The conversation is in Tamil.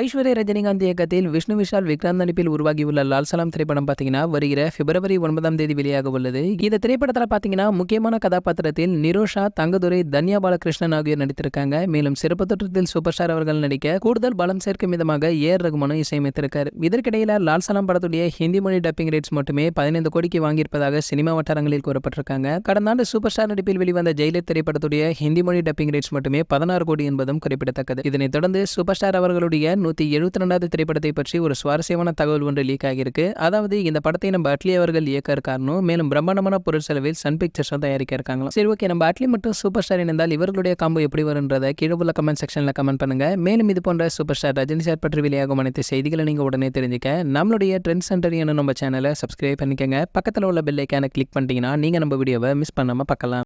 ஐஸ்வர்ய ரஜினிகாந்த் இயக்கத்தில் விஷ்ணு விஷால் விக்ராந்த் நடிப்பில் உருவாகியுள்ள லால் சலாம் திரைப்படம் பார்த்தீங்கன்னா வருகிற பிப்ரவரி ஒன்பதாம் தேதி வெளியாக உள்ளது இந்த திரைப்படத்தில் பார்த்தீங்கன்னா முக்கியமான கதாபாத்திரத்தில் நிரோஷா தங்கதுரை தன்யா பாலகிருஷ்ணன் ஆகியோர் நடித்திருக்காங்க மேலும் சிறப்பு தோற்றத்தில் சூப்பர் ஸ்டார் அவர்கள் நடிக்க கூடுதல் பலம் சேர்க்கும் விதமாக ஏர் ரகுமனும் இசையமைத்திருக்கார் இதற்கிடையில் லால் சலாம் படத்துடைய ஹிந்தி மொழி டப்பிங் ரேட்ஸ் மட்டுமே பதினைந்து கோடிக்கு வாங்கியிருப்பதாக சினிமா வட்டாரங்களில் கூறப்பட்டிருக்காங்க கடந்த ஆண்டு சூப்பர் ஸ்டார் நடிப்பில் வெளிவந்த ஜெயிலர் திரைப்படத்துடைய ஹிந்தி மொழி டப்பிங் ரேட்ஸ் மட்டுமே பதினாறு கோடி என்பதும் குறிப்பிடத்தக்கது இதனைத் தொடர்ந்து சூப்பர் ஸ்டார் அவர்களுடைய நூற்றி எழுபத்தி ரெண்டாவது திரைப்படத்தை பற்றி ஒரு சுவாரஸ்யமான தகவல் ஒன்று லீக் ஆகியிருக்கு அதாவது இந்த படத்தை நம்ம அட்லி அவர்கள் இயக்க இருக்காருனோ மேலும் பிரம்மாண்டமான பொருள் செலவில் சன் பிக்சர்ஸ் தயாரிக்க இருக்காங்களா சரி ஓகே நம்ம அட்லி மட்டும் சூப்பர் ஸ்டார் இணைந்தால் இவர்களுடைய காம்போ எப்படி வருன்றதை கீழே உள்ள கமெண்ட் செக்ஷனில் கமெண்ட் பண்ணுங்க மேலும் இது போன்ற சூப்பர் ஸ்டார் ரஜினி சார் பற்றி வெளியாகும் அனைத்து செய்திகளை நீங்கள் உடனே தெரிஞ்சுக்க நம்மளுடைய ட்ரெண்ட் சென்டர் என்ன நம்ம சேனலை சப்ஸ்கிரைப் பண்ணிக்கோங்க பக்கத்தில் உள்ள பெல்லைக்கான கிளிக் பண்ணிட்டீங்கன்னா நீங்கள் நம்ம வீடியோவை மிஸ் பண்ணாமல் பார்க்கலாம்